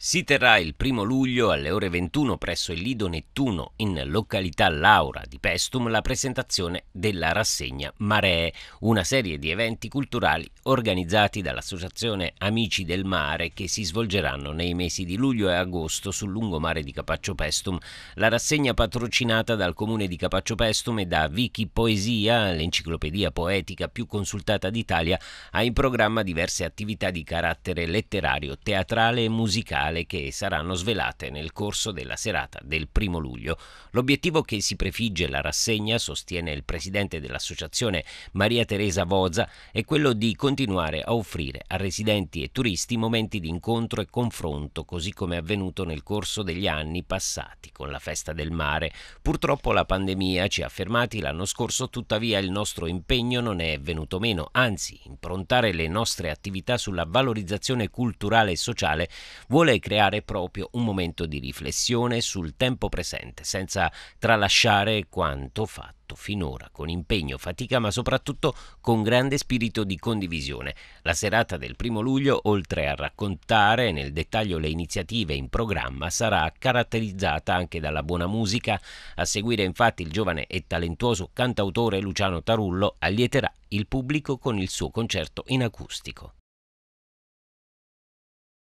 si terrà il primo luglio alle ore 21 presso il Lido Nettuno in località Laura di Pestum la presentazione della rassegna Maree, una serie di eventi culturali organizzati dall'associazione Amici del Mare che si svolgeranno nei mesi di luglio e agosto sul lungomare di Capaccio Pestum. La rassegna patrocinata dal comune di Capaccio Pestum e da Wiki Poesia, l'enciclopedia poetica più consultata d'Italia, ha in programma diverse attività di carattere letterario, teatrale e musicale mondiale che saranno svelate nel corso della serata del primo luglio. L'obiettivo che si prefigge la rassegna, sostiene il presidente dell'associazione Maria Teresa Voza, è quello di continuare a offrire a residenti e turisti momenti di incontro e confronto, così come è avvenuto nel corso degli anni passati con la festa del mare. Purtroppo la pandemia ci ha fermati l'anno scorso, tuttavia il nostro impegno non è venuto meno, anzi improntare le nostre attività sulla valorizzazione culturale e sociale vuole poi creare proprio un momento di riflessione sul tempo presente, senza tralasciare quanto fatto finora con impegno, fatica ma soprattutto con grande spirito di condivisione. La serata del primo luglio, oltre a raccontare nel dettaglio le iniziative in programma, sarà caratterizzata anche dalla buona musica. A seguire infatti il giovane e talentuoso cantautore Luciano Tarullo allieterà il pubblico con il suo concerto in acustico.